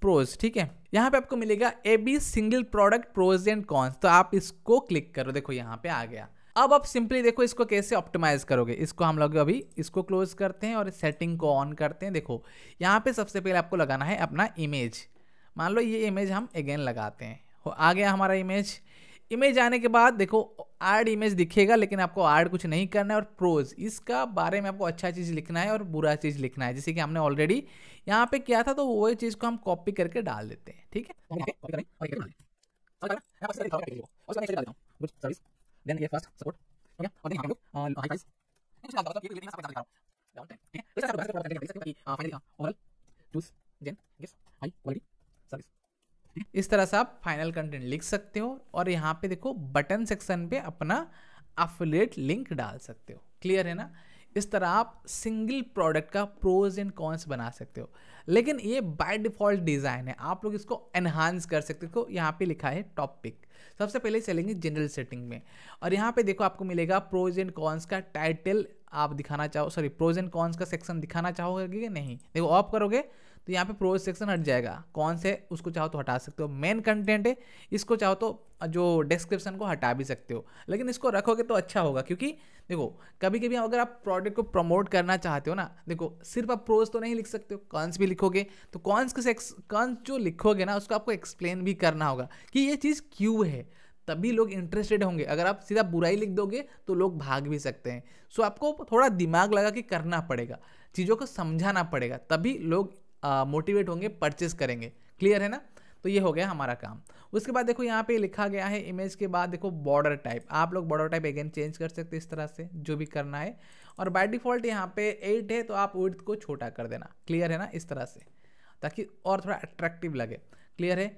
प्रोज ठीक है यहाँ पे आपको मिलेगा A B single product pros and cons तो आप इसको क्लिक करो देखो यहाँ पे आ गया अब आप सिंपली देखो इसको कैसे ऑप्टिमाइज करोगे इसको हम लोग अभी इसको क्लोज करते हैं और सेटिंग को ऑन करते हैं देखो यहाँ पे सबसे पहले आपको लगाना है अपना इमेज मान लो ये इमेज हम अगेन लगाते हैं आ गया हमारा इमेज इमेज आने के बाद देखो आर्ड इमेज दिखेगा लेकिन आपको आर्ड कुछ नहीं करना है और प्रोज इसका बारे में आपको अच्छा चीज़ लिखना है और बुरा चीज़ लिखना है जैसे कि हमने ऑलरेडी यहाँ पे किया था तो वही चीज़ को हम कॉपी करके डाल देते हैं ठीक है इस तरह से आप फाइनल कंटेंट लिख सकते हो और यहाँ पे देखो बटन सेक्शन पे अपना अफिलेट लिंक डाल सकते हो क्लियर है ना इस तरह आप सिंगल प्रोडक्ट का प्रोज एंड कॉन्स बना सकते हो लेकिन ये बाय डिफॉल्ट डिज़ाइन है आप लोग इसको एनहांस कर सकते हो यहाँ पे लिखा है टॉपिक सबसे पहले चलेंगे जनरल सेटिंग में और यहाँ पे देखो आपको मिलेगा प्रोज एंड कॉन्स का टाइटल आप दिखाना चाहो सॉरी प्रोज एंड कॉन्स का सेक्शन दिखाना चाहोगे कि नहीं देखो ऑफ करोगे तो यहाँ पे प्रो सेक्शन हट जाएगा कौन से उसको चाहो तो हटा सकते हो मेन कंटेंट है इसको चाहो तो जो डिस्क्रिप्शन को हटा भी सकते हो लेकिन इसको रखोगे तो अच्छा होगा क्योंकि देखो कभी कभी अगर आप प्रोडक्ट को प्रमोट करना चाहते हो ना देखो सिर्फ आप प्रोज तो नहीं लिख सकते हो कॉन्स भी लिखोगे तो कॉन्स के कॉन्स जो लिखोगे ना उसको आपको एक्सप्लेन भी करना होगा कि ये चीज़ क्यों है तभी लोग इंटरेस्टेड होंगे अगर आप सीधा बुराई लिख दोगे तो लोग भाग भी सकते हैं सो आपको थोड़ा दिमाग लगा के करना पड़ेगा चीज़ों को समझाना पड़ेगा तभी लोग मोटिवेट होंगे परचेस करेंगे क्लियर है ना तो ये हो गया हमारा काम उसके बाद देखो यहाँ पे लिखा गया है इमेज के बाद देखो बॉर्डर टाइप आप लोग बॉर्डर टाइप अगेन चेंज कर सकते हैं इस तरह से जो भी करना है और बाय डिफ़ॉल्ट यहाँ पे एट है तो आप उर्थ को छोटा कर देना क्लियर है ना इस तरह से ताकि और थोड़ा अट्रैक्टिव लगे क्लियर है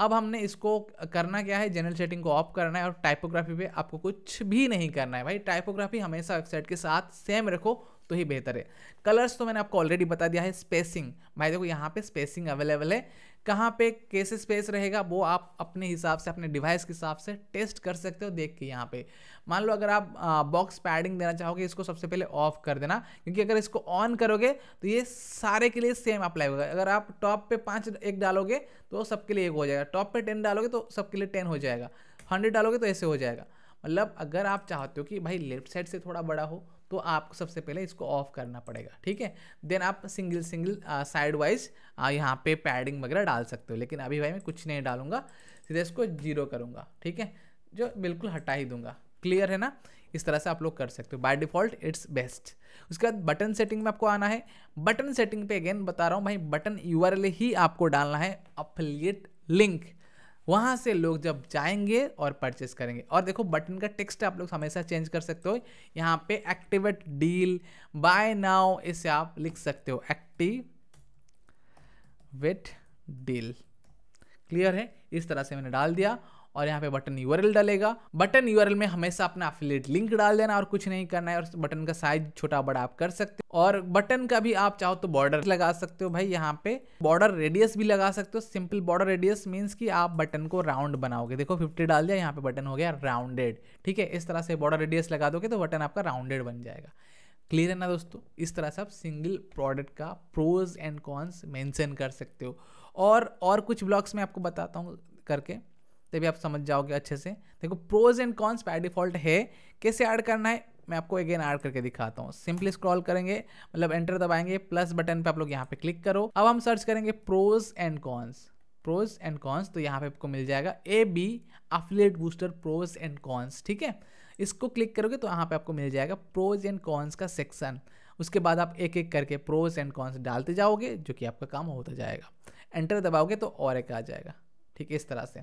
अब हमने इसको करना क्या है जनरल सेटिंग को ऑफ करना है और टाइपोग्राफी पे आपको कुछ भी नहीं करना है भाई टाइपोग्राफी हमेशा वेबसाइट के साथ सेम रखो तो ही बेहतर है कलर्स तो मैंने आपको ऑलरेडी बता दिया है स्पेसिंग भाई देखो यहाँ पे स्पेसिंग अवेलेबल है कहाँ पे कैसे स्पेस रहेगा वो आप अपने हिसाब से अपने डिवाइस के हिसाब से टेस्ट कर सकते हो देख के यहाँ पे मान लो अगर आप बॉक्स पैडिंग देना चाहोगे इसको सबसे पहले ऑफ कर देना क्योंकि अगर इसको ऑन करोगे तो ये सारे के लिए सेम अप्लाई होगा अगर आप टॉप पे पाँच एक डालोगे तो सबके लिए एक हो जाएगा टॉप पे टेन डालोगे तो सबके लिए टेन हो जाएगा हंड्रेड डालोगे तो ऐसे हो जाएगा मतलब अगर आप चाहते हो कि भाई लेफ्ट साइड से थोड़ा बड़ा हो तो आपको सबसे पहले इसको ऑफ करना पड़ेगा ठीक है देन आप सिंगल सिंगल साइड वाइज यहाँ पे पैडिंग वगैरह डाल सकते हो लेकिन अभी भाई मैं कुछ नहीं डालूंगा सीधे इसको जीरो करूँगा ठीक है जो बिल्कुल हटा ही दूंगा क्लियर है ना इस तरह से आप लोग कर सकते हो बाय डिफॉल्ट इट्स बेस्ट उसके बाद बटन सेटिंग में आपको आना है बटन सेटिंग पे अगेन बता रहा हूँ भाई बटन यू ही आपको डालना है अपलिएट लिंक वहाँ से लोग जब जाएंगे और परचेस करेंगे और देखो बटन का टेक्स्ट आप लोग हमेशा चेंज कर सकते हो यहाँ पे एक्टिवेट डील बाय नाउ इसे आप लिख सकते हो एक्टिवेट डील क्लियर है इस तरह से मैंने डाल दिया और यहाँ पे बटन यूआरएल डालेगा बटन यूआरएल में हमेशा अपना अफिलेट लिंक डाल देना और कुछ नहीं करना है और बटन का साइज छोटा बड़ा आप कर सकते हो और बटन का भी आप चाहो तो बॉर्डर लगा सकते हो भाई यहाँ पे बॉर्डर रेडियस भी लगा सकते हो सिंपल बॉर्डर रेडियस मीन्स कि आप बटन को राउंड बनाओगे देखो फिफ्टी डाल दिया यहाँ पे बटन हो गया राउंडेड ठीक है इस तरह से बॉर्डर रेडियस लगा दोगे तो बटन आपका राउंडेड बन जाएगा क्लियर है ना दोस्तों इस तरह से आप सिंगल प्रोडक्ट का प्रोज एंड कॉन्स मेंशन कर सकते हो और और कुछ ब्लॉग्स में आपको बताता हूँ करके तभी आप समझ जाओगे अच्छे से देखो pros and cons by default है कैसे ऐड करना है मैं आपको अगेन ऐड करके दिखाता हूँ सिंपली स्क्रॉल करेंगे मतलब एंटर दबाएंगे प्लस बटन पे आप लोग यहाँ पे क्लिक करो अब हम सर्च करेंगे pros and cons pros and cons तो यहाँ पे आपको मिल जाएगा A B affiliate booster pros and cons ठीक है इसको क्लिक करोगे तो यहाँ पे आपको मिल जाएगा प्रोज एंड कॉन्स का सेक्शन उसके बाद आप एक एक करके प्रोज एंड कॉन्स डालते जाओगे जो कि आपका काम होता जाएगा एंटर दबाओगे तो और एक आ जाएगा ठीक है इस तरह से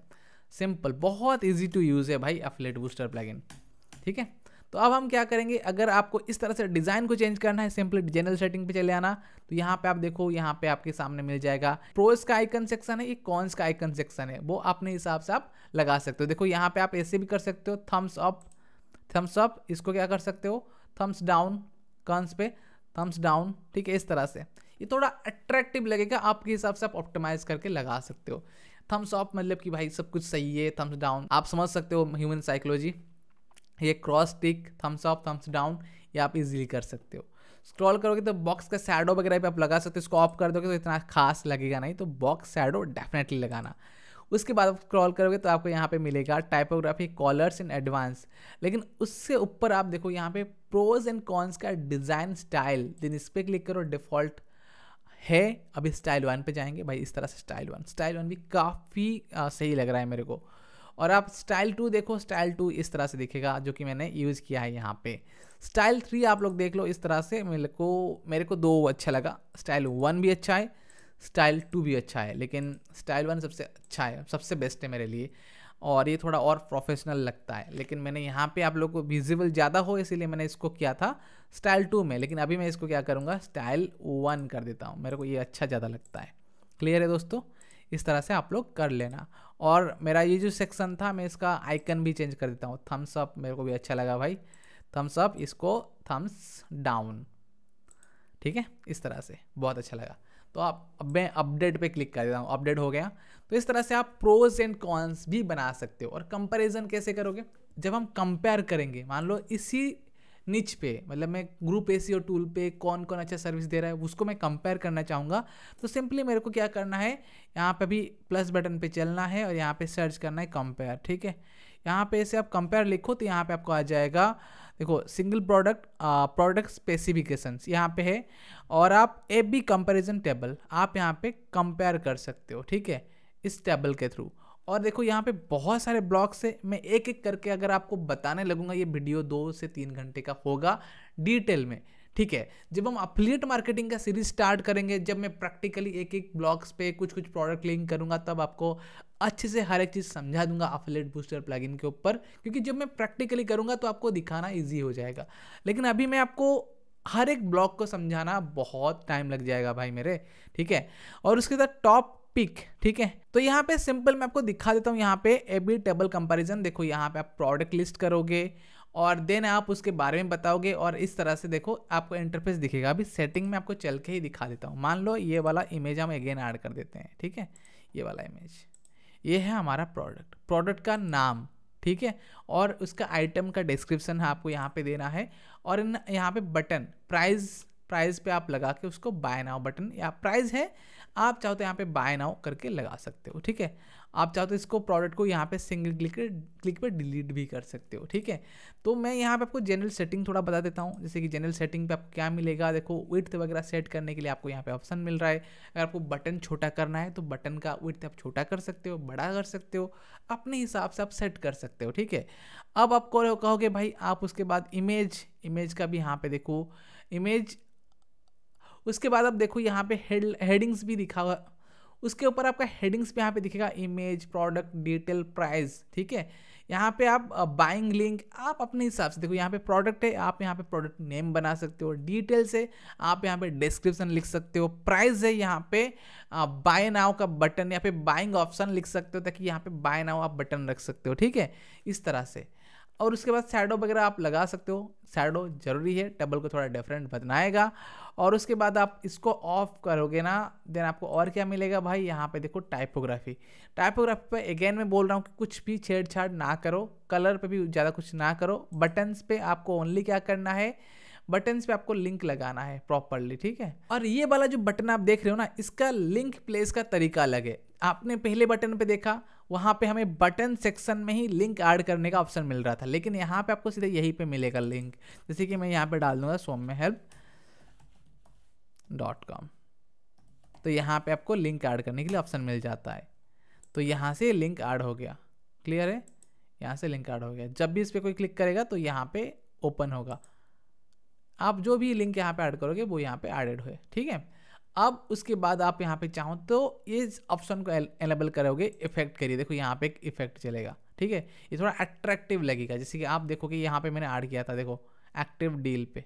सिंपल बहुत ईजी टू यूज़ है भाई अफलेट बूस्टर प्लगइन ठीक है तो अब हम क्या करेंगे अगर आपको इस तरह से डिज़ाइन को चेंज करना है सिंपल जनरल सेटिंग पे चले आना तो यहाँ पे आप देखो यहाँ पे आपके सामने मिल जाएगा प्रोस का आइकन सेक्शन है ये कॉन्स का आइकन सेक्शन है वो अपने हिसाब से आप लगा सकते हो देखो यहाँ पे आप ऐसे भी कर सकते हो थम्स अप थम्स अप इसको क्या कर सकते हो थम्स डाउन कॉन्स पे थम्स डाउन ठीक है इस तरह से ये थोड़ा अट्रैक्टिव लगेगा आपके हिसाब से आप ऑप्टिमाइज करके लगा सकते हो थम्स अप मतलब कि भाई सब कुछ सही है थम्स डाउन आप समझ सकते हो ह्यूमन साइकोलॉजी ये cross tick thumbs up thumbs down ये आप इजीली कर सकते हो स्क्रॉल करोगे तो बॉक्स का सैडो वगैरह भी आप लगा सकते हो इसको ऑफ कर दोगे तो इतना खास लगेगा नहीं तो बॉक्स सैडो डेफिनेटली लगाना उसके बाद आप स्क्रॉल करोगे तो आपको यहाँ पे मिलेगा टाइपोग्राफी कॉलर्स इन एडवांस लेकिन उससे ऊपर आप देखो यहाँ पे प्रोज एंड कॉन्स का डिज़ाइन स्टाइल जिन इस पर क्लिक करो डिफॉल्ट है अभी स्टाइल वन पे जाएंगे भाई इस तरह से स्टाइल वन स्टाइल वन भी काफ़ी सही लग रहा है मेरे को और आप स्टाइल टू देखो स्टाइल टू इस तरह से दिखेगा जो कि मैंने यूज़ किया है यहाँ पे स्टाइल थ्री आप लोग देख लो इस तरह से मेरे को मेरे को दो अच्छा लगा स्टाइल वन भी अच्छा है स्टाइल टू भी अच्छा है लेकिन स्टाइल वन सबसे अच्छा है सबसे बेस्ट है मेरे लिए और ये थोड़ा और प्रोफेशनल लगता है लेकिन मैंने यहाँ पे आप लोग को विजिबल ज़्यादा हो इसीलिए मैंने इसको किया था स्टाइल टू में लेकिन अभी मैं इसको क्या करूँगा स्टाइल वन कर देता हूँ मेरे को ये अच्छा ज़्यादा लगता है क्लियर है दोस्तों इस तरह से आप लोग कर लेना और मेरा ये जो सेक्शन था मैं इसका आइकन भी चेंज कर देता हूँ थम्स अप मेरे को भी अच्छा लगा भाई थम्स अप इसको थम्स डाउन ठीक है इस तरह से बहुत अच्छा लगा तो आप अब मैं अपडेट पे क्लिक कर देता हूँ अपडेट हो गया तो इस तरह से आप प्रोज एंड कॉन्स भी बना सकते हो और कंपैरिजन कैसे करोगे जब हम कंपेयर करेंगे मान लो इसी निच पे मतलब मैं ग्रुप ए सी और टूल पे कौन कौन अच्छा सर्विस दे रहा है उसको मैं कंपेयर करना चाहूँगा तो सिंपली मेरे को क्या करना है यहाँ पे भी प्लस बटन पे चलना है और यहाँ पे सर्च करना है कंपेयर ठीक है यहाँ पे ऐसे आप कंपेयर लिखो तो यहाँ पे आपको आ जाएगा देखो सिंगल प्रोडक्ट प्रोडक्ट स्पेसिफिकेशंस यहाँ पे है और आप ए बी कंपेरिजन टेबल आप यहाँ पे कंपेयर कर सकते हो ठीक है इस टेबल के थ्रू और देखो यहाँ पे बहुत सारे ब्लॉग्स है मैं एक एक करके अगर आपको बताने लगूंगा ये वीडियो दो से तीन घंटे का होगा डिटेल में ठीक है जब हम अपलेट मार्केटिंग का सीरीज स्टार्ट करेंगे जब मैं प्रैक्टिकली एक एक ब्लॉग्स पे कुछ कुछ प्रोडक्ट लिंक करूंगा तब आपको अच्छे से हर एक चीज़ समझा दूंगा अफिलेट बूस्टर प्लगइन के ऊपर क्योंकि जब मैं प्रैक्टिकली करूंगा तो आपको दिखाना ईजी हो जाएगा लेकिन अभी मैं आपको हर एक ब्लॉग को समझाना बहुत टाइम लग जाएगा भाई मेरे ठीक है और उसके साथ टॉप पिक ठीक है तो यहाँ पे सिंपल मैं आपको दिखा देता हूँ यहाँ पे ए बी टेबल कंपेरिजन देखो यहाँ पे आप प्रोडक्ट लिस्ट करोगे और देन आप उसके बारे में बताओगे और इस तरह से देखो आपको इंटरफेस दिखेगा अभी सेटिंग में आपको चल के ही दिखा देता हूँ मान लो ये वाला इमेज हम अगेन ऐड कर देते हैं ठीक है ये वाला इमेज ये है हमारा प्रोडक्ट प्रोडक्ट का नाम ठीक है और उसका आइटम का डिस्क्रिप्शन है आपको यहाँ पे देना है और इन यहाँ पे बटन प्राइस प्राइस पे आप लगा के उसको बाय नाउ बटन या प्राइस है आप चाहो तो यहाँ पे बाय नाउ करके लगा सकते हो ठीक है आप चाहो तो इसको प्रोडक्ट को यहाँ पे सिंगल क्लिक क्लिक पर डिलीट भी कर सकते हो ठीक है तो मैं यहाँ पे आपको जनरल सेटिंग थोड़ा बता देता हूँ जैसे कि जनरल सेटिंग पे आपको क्या मिलेगा देखो विथ वगैरह सेट करने के लिए आपको यहाँ पे ऑप्शन मिल रहा है अगर आपको बटन छोटा करना है तो बटन का विथ आप छोटा कर सकते हो बड़ा कर सकते हो अपने हिसाब से आप सेट कर सकते हो ठीक है अब आप कहोगे भाई आप उसके बाद इमेज इमेज का भी यहाँ पर देखो इमेज उसके बाद आप देखो यहाँ पे हेड हेडिंग्स भी दिखा हुआ उसके ऊपर आपका हेडिंग्स भी यहाँ पे दिखेगा इमेज प्रोडक्ट डिटेल प्राइस ठीक है यहाँ पे आप बाइंग लिंक आप अपने हिसाब से देखो यहाँ पे प्रोडक्ट है आप यहाँ पे प्रोडक्ट नेम बना सकते हो डिटेल्स है आप यहाँ पे डिस्क्रिप्शन लिख सकते हो प्राइस है यहाँ पे बाय नाव का बटन या फिर बाइंग ऑप्शन लिख सकते हो ताकि यहाँ पे बाय नाव आप बटन रख सकते हो ठीक है इस तरह से और उसके बाद सैडो वगैरह आप लगा सकते हो सैडो जरूरी है टेबल को थोड़ा डिफरेंट बनाएगा और उसके बाद आप इसको ऑफ करोगे ना देन आपको और क्या मिलेगा भाई यहाँ पे देखो टाइपोग्राफी टाइपोग्राफी पे अगेन मैं बोल रहा हूँ कि कुछ भी छेड़छाड़ ना करो कलर पे भी ज़्यादा कुछ ना करो बटन्स पे आपको ओनली क्या करना है बटन्स पे आपको लिंक लगाना है प्रॉपरली ठीक है और ये वाला जो बटन आप देख रहे हो ना इसका लिंक प्लेस का तरीका अलग है आपने पहले बटन पे देखा वहाँ पे हमें बटन सेक्शन में ही लिंक ऐड करने का ऑप्शन मिल रहा था लेकिन यहाँ पे आपको सीधे यहीं पे मिलेगा लिंक जैसे कि मैं यहाँ पे डाल दूंगा सोम्य हेल्प डॉट कॉम तो यहाँ पे आपको लिंक ऐड करने के लिए ऑप्शन मिल जाता है तो यहाँ से लिंक ऐड हो गया क्लियर है यहाँ से लिंक ऐड हो गया जब भी इस पर कोई क्लिक करेगा तो यहाँ पे ओपन होगा आप जो भी लिंक यहाँ पे ऐड करोगे वो यहाँ पे एडेड हुए ठीक है अब उसके बाद आप यहाँ पे चाहो तो इस ऑप्शन को एनेबल करोगे इफेक्ट करिए देखो यहाँ पे एक इफेक्ट चलेगा ठीक है ये थोड़ा अट्रैक्टिव लगेगा जैसे कि आप देखो कि यहाँ पे मैंने ऐड किया था देखो एक्टिव डील पे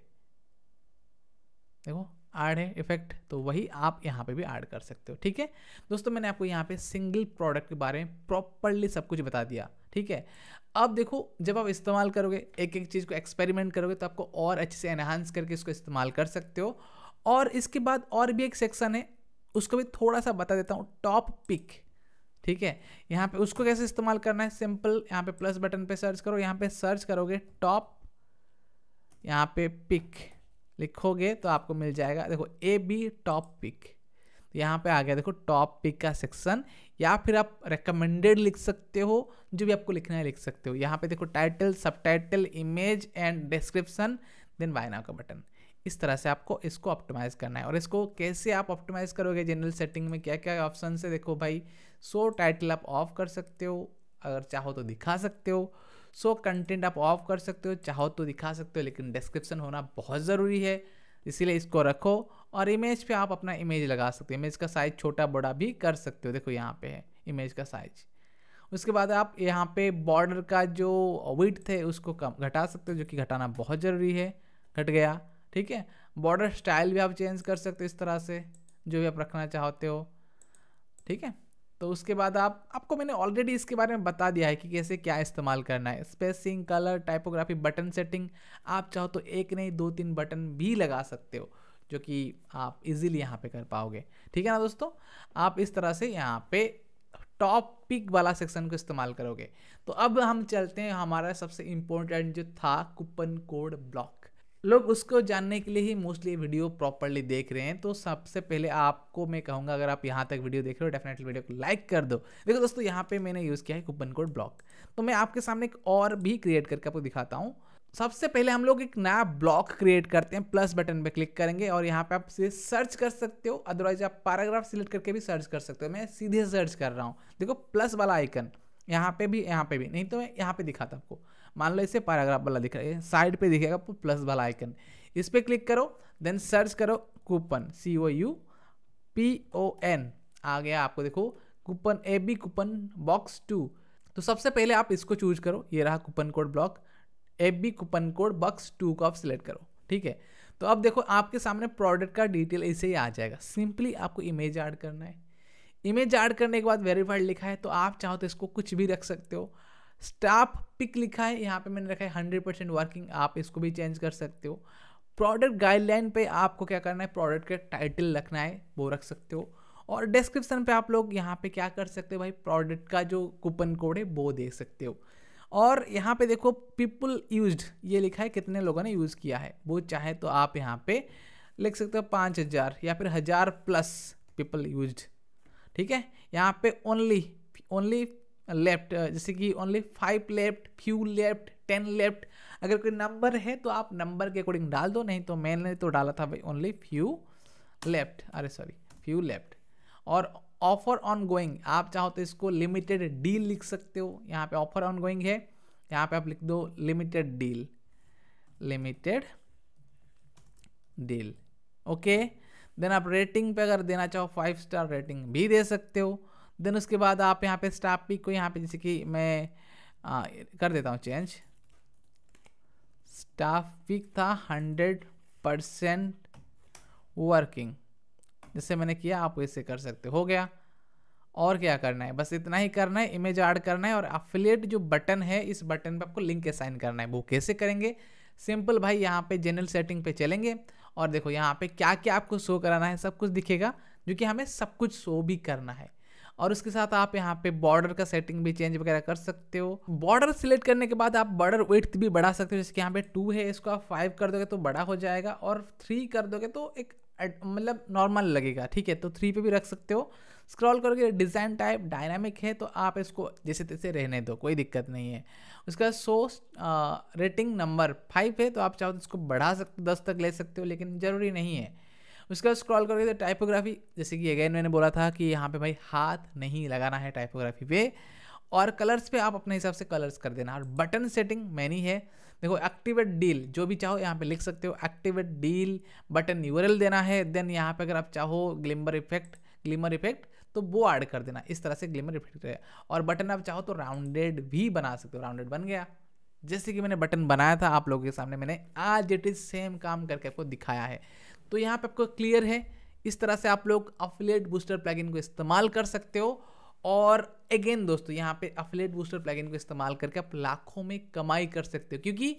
देखो ऐड है इफेक्ट तो वही आप यहाँ पे भी ऐड कर सकते हो ठीक है दोस्तों मैंने आपको यहाँ पे सिंगल प्रोडक्ट के बारे में प्रॉपरली सब कुछ बता दिया ठीक है अब देखो जब आप इस्तेमाल करोगे एक एक चीज़ को एक्सपेरिमेंट करोगे तो आपको और अच्छे से एनहांस करके इसको इस्तेमाल कर सकते हो और इसके बाद और भी एक सेक्शन है उसको भी थोड़ा सा बता देता हूँ टॉप पिक ठीक है यहाँ पे उसको कैसे इस्तेमाल करना है सिंपल यहाँ पे प्लस बटन पे सर्च करो यहाँ पे सर्च करोगे टॉप यहाँ पे पिक लिखोगे तो आपको मिल जाएगा देखो ए बी टॉप पिक तो यहाँ पे आ गया देखो टॉप पिक का सेक्शन या फिर आप रिकमेंडेड लिख सकते हो जो भी आपको लिखना है लिख सकते हो यहाँ पे देखो टाइटल सब title image and description then Y का बटन इस तरह से आपको इसको ऑप्टिमाइज़ करना है और इसको कैसे आप ऑप्टिमाइज़ करोगे जनरल सेटिंग में क्या क्या ऑप्शन से देखो भाई सो टाइटल आप ऑफ कर सकते हो अगर चाहो तो दिखा सकते हो सो कंटेंट आप ऑफ कर सकते हो चाहो तो दिखा सकते हो लेकिन डिस्क्रिप्शन होना बहुत ज़रूरी है इसीलिए इसको रखो और इमेज पे आप अपना इमेज लगा सकते हो इमेज का साइज छोटा बड़ा भी कर सकते हो देखो यहाँ पे है इमेज का साइज उसके बाद आप यहाँ पे बॉर्डर का जो विथ है उसको कम घटा सकते हो जो कि घटाना बहुत ज़रूरी है घट गया ठीक है बॉर्डर स्टाइल भी आप चेंज कर सकते हो इस तरह से जो भी आप रखना चाहते हो ठीक है तो उसके बाद आप आपको मैंने ऑलरेडी इसके बारे में बता दिया है कि कैसे क्या इस्तेमाल करना है spacing colour typography button setting आप चाहो तो एक नहीं दो तीन बटन भी लगा सकते हो जो कि आप इजीली यहाँ पे कर पाओगे ठीक है ना दोस्तों आप इस तरह से यहाँ पे टॉप पिक वाला सेक्शन को इस्तेमाल करोगे तो अब हम चलते हैं हमारा सबसे इम्पोर्टेंट जो था कूपन कोड ब्लॉक लोग उसको जानने के लिए ही मोस्टली वीडियो प्रॉपरली देख रहे हैं तो सबसे पहले आपको मैं कहूँगा अगर आप यहाँ तक वीडियो देख रहे हो डेफिनेटली वीडियो को लाइक कर दो देखो दोस्तों यहाँ पे मैंने यूज़ किया है कूपन कोड ब्लॉक तो मैं आपके सामने एक और भी क्रिएट करके आपको दिखाता हूँ सबसे पहले हम लोग एक नया ब्लॉक क्रिएट करते हैं प्लस बटन पे क्लिक करेंगे और यहाँ पे आप सर्च कर सकते हो अदरवाइज आप पैराग्राफ सिलेक्ट करके भी सर्च कर सकते हो मैं सीधे सर्च कर रहा हूँ देखो प्लस वाला आइकन यहाँ पे भी यहाँ पे भी नहीं तो मैं यहाँ पे दिखाता आपको मान लो इसे पैराग्राफ वाला दिख रहा है साइड पे दिखेगा प्लस वाला आइकन इस पर क्लिक करो देन सर्च करो coupon C O U P O N आ गया आपको देखो coupon A B coupon box two तो सबसे पहले आप इसको चूज करो ये रहा coupon code block A B coupon code box two को आप सिलेक्ट करो ठीक है तो अब देखो आपके सामने प्रोडक्ट का डिटेल ऐसे ही आ जाएगा सिंपली आपको इमेज ऐड करना है इमेज ऐड करने के बाद वेरीफाइड लिखा है तो आप चाहो तो इसको कुछ भी रख सकते हो स्टाफ पिक लिखा है यहाँ पे मैंने रखा है हंड्रेड परसेंट वर्किंग आप इसको भी चेंज कर सकते हो प्रोडक्ट गाइडलाइन पे आपको क्या करना है प्रोडक्ट का टाइटल रखना है वो रख सकते हो और डिस्क्रिप्शन पे आप लोग यहाँ पे क्या कर सकते हो भाई प्रोडक्ट का जो कूपन कोड है वो दे सकते हो और यहाँ पे देखो पीपल यूज्ड ये लिखा है कितने लोगों ने यूज़ किया है वो चाहे तो आप यहाँ पे लिख सकते हो पाँच हज़ार या फिर हज़ार प्लस पीपल यूज्ड ठीक है यहाँ पे ओनली ओनली लेफ्ट uh, जैसे कि only five left few left ten left अगर कोई नंबर है तो आप नंबर के अकॉर्डिंग डाल दो नहीं तो मैंने तो डाला था भाई ओनली फ्यू लेफ्ट अरे सॉरी फ्यू लेफ्ट और ऑफर ऑन गोइंग आप चाहो तो इसको लिमिटेड डील लिख सकते हो यहाँ पे ऑफर ऑन गोइंग है यहाँ पे आप लिख दो limited deal limited deal okay then आप रेटिंग पे अगर देना चाहो फाइव स्टार रेटिंग भी दे सकते हो देन उसके बाद आप यहाँ पे स्टाफ पिक को यहाँ पे जैसे कि मैं आ, कर देता हूँ चेंज स्टाफ पिक था हंड्रेड परसेंट वर्किंग जैसे मैंने किया आप वैसे कर सकते हो गया और क्या करना है बस इतना ही करना है इमेज ऐड करना है और अफिलिएट जो बटन है इस बटन पे आपको लिंक असाइन करना है वो कैसे करेंगे सिंपल भाई यहाँ पे जनरल सेटिंग पे चलेंगे और देखो यहाँ पे क्या क्या आपको शो कराना है सब कुछ दिखेगा जो कि हमें सब कुछ शो भी करना है और उसके साथ आप यहाँ पे बॉर्डर का सेटिंग भी चेंज वगैरह कर सकते हो बॉर्डर सिलेक्ट करने के बाद आप बॉर्डर वेट भी बढ़ा सकते हो जैसे यहाँ पे टू है इसको आप फाइव कर दोगे तो बड़ा हो जाएगा और थ्री कर दोगे तो एक मतलब नॉर्मल लगेगा ठीक है तो थ्री पे भी रख सकते हो स्क्रॉल करके डिज़ाइन टाइप डायनामिक है तो आप इसको जैसे तैसे रहने दो कोई दिक्कत नहीं है उसका सो रेटिंग नंबर फाइव है तो आप चाहो तो इसको बढ़ा सकते दस तक ले सकते हो लेकिन ज़रूरी नहीं है उसके बाद स्क्रॉल करके तो टाइपोग्राफी जैसे कि अगेन मैंने बोला था कि यहाँ पे भाई हाथ नहीं लगाना है टाइपोग्राफी पे और कलर्स पे आप अपने हिसाब से कलर्स कर देना और बटन सेटिंग मैनी है देखो एक्टिवेट डील जो भी चाहो यहाँ पे लिख सकते हो एक्टिवेट डील बटन यूरल देना है देन यहाँ पे अगर आप चाहो ग्लिम्बर इफेक्ट ग्लिमर इफेक्ट तो वो ऐड कर देना इस तरह से ग्लिमर इफेक्ट है और बटन आप चाहो तो राउंडेड भी बना सकते हो राउंडेड बन गया जैसे कि मैंने बटन बनाया था आप लोगों के सामने मैंने आज इट इज़ सेम काम करके आपको दिखाया है तो यहाँ पे आपको क्लियर है इस तरह से आप लोग अफिलेट बूस्टर प्लगइन को इस्तेमाल कर सकते हो और अगेन दोस्तों यहाँ पे अफिलेट बूस्टर प्लगइन को इस्तेमाल करके आप लाखों में कमाई कर सकते हो क्योंकि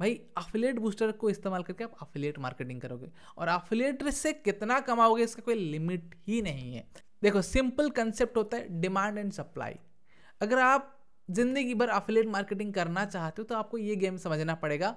भाई अफिलेट बूस्टर को इस्तेमाल करके आप अफिलेट मार्केटिंग करोगे और अफिलेट से कितना कमाओगे इसका कोई लिमिट ही नहीं है देखो सिंपल कंसेप्ट होता है डिमांड एंड सप्लाई अगर आप ज़िंदगी भर अफिलेट मार्केटिंग करना चाहते हो तो आपको ये गेम समझना पड़ेगा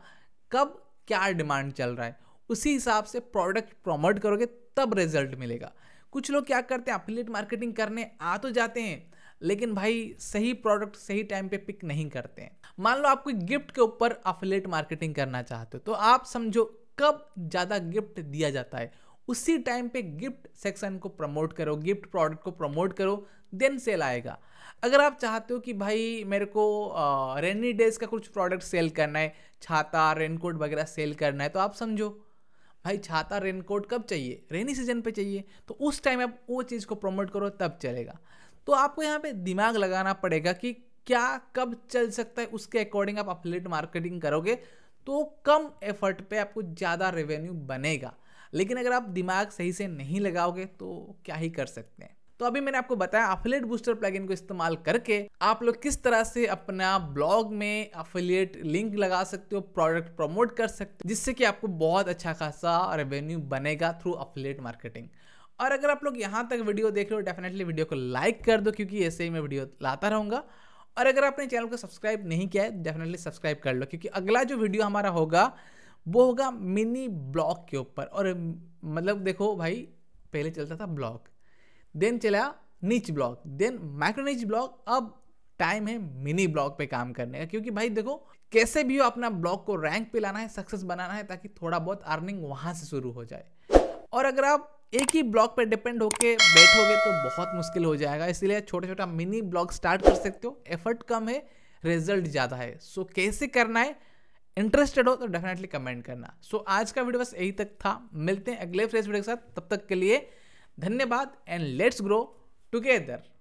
कब क्या डिमांड चल रहा है उसी हिसाब से प्रोडक्ट प्रमोट करोगे तब रिजल्ट मिलेगा कुछ लोग क्या करते हैं अपलेट मार्केटिंग करने आ तो जाते हैं लेकिन भाई सही प्रोडक्ट सही टाइम पे पिक नहीं करते हैं मान लो आप कोई गिफ्ट के ऊपर अफिलेट मार्केटिंग करना चाहते हो तो आप समझो कब ज़्यादा गिफ्ट दिया जाता है उसी टाइम पे गिफ्ट सेक्शन को प्रमोट करो गिफ्ट प्रोडक्ट को प्रमोट करो देन सेल आएगा अगर आप चाहते हो कि भाई मेरे को रेनी डेज का कुछ प्रोडक्ट सेल करना है छाता रेनकोट वगैरह सेल करना है तो आप समझो भाई छाता रेनकोट कब चाहिए रेनी सीजन पे चाहिए तो उस टाइम आप वो चीज़ को प्रमोट करो तब चलेगा तो आपको यहाँ पे दिमाग लगाना पड़ेगा कि क्या कब चल सकता है उसके अकॉर्डिंग आप अपलेट मार्केटिंग करोगे तो कम एफर्ट पे आपको ज़्यादा रेवेन्यू बनेगा लेकिन अगर आप दिमाग सही से नहीं लगाओगे तो क्या ही कर सकते हैं तो अभी मैंने आपको बताया अफिलियट बूस्टर प्लगइन को इस्तेमाल करके आप लोग किस तरह से अपना ब्लॉग में अफिलियट लिंक लगा सकते हो प्रोडक्ट प्रमोट कर सकते हो जिससे कि आपको बहुत अच्छा खासा रेवेन्यू बनेगा थ्रू अफिलियट मार्केटिंग और अगर आप लोग यहाँ तक वीडियो देख रहे हो डेफिनेटली वीडियो को लाइक कर दो क्योंकि ऐसे ही मैं वीडियो लाता रहूँगा और अगर आपने चैनल को सब्सक्राइब नहीं किया है डेफिनेटली सब्सक्राइब कर लो क्योंकि अगला जो वीडियो हमारा होगा वो होगा मिनी ब्लॉग के ऊपर और मतलब देखो भाई पहले चलता था ब्लॉग देन चला niche block then micro niche block अब टाइम है मिनी ब्लॉक पे काम करने का क्योंकि भाई देखो कैसे भी हो अपना ब्लॉक को रैंक पे लाना है सक्सेस बनाना है ताकि थोड़ा बहुत अर्निंग वहां से शुरू हो जाए और अगर आप एक ही ब्लॉक पर डिपेंड होके बैठोगे तो बहुत मुश्किल हो जाएगा इसलिए छोटा छोटा मिनी ब्लॉक स्टार्ट कर सकते हो एफर्ट कम है रिजल्ट ज़्यादा है सो so, कैसे करना है इंटरेस्टेड हो तो डेफिनेटली कमेंट करना सो so, आज का वीडियो बस यही तक था मिलते हैं अगले फ्रेश वीडियो के साथ तब तक के लिए धन्यवाद एंड लेट्स ग्रो टुगेदर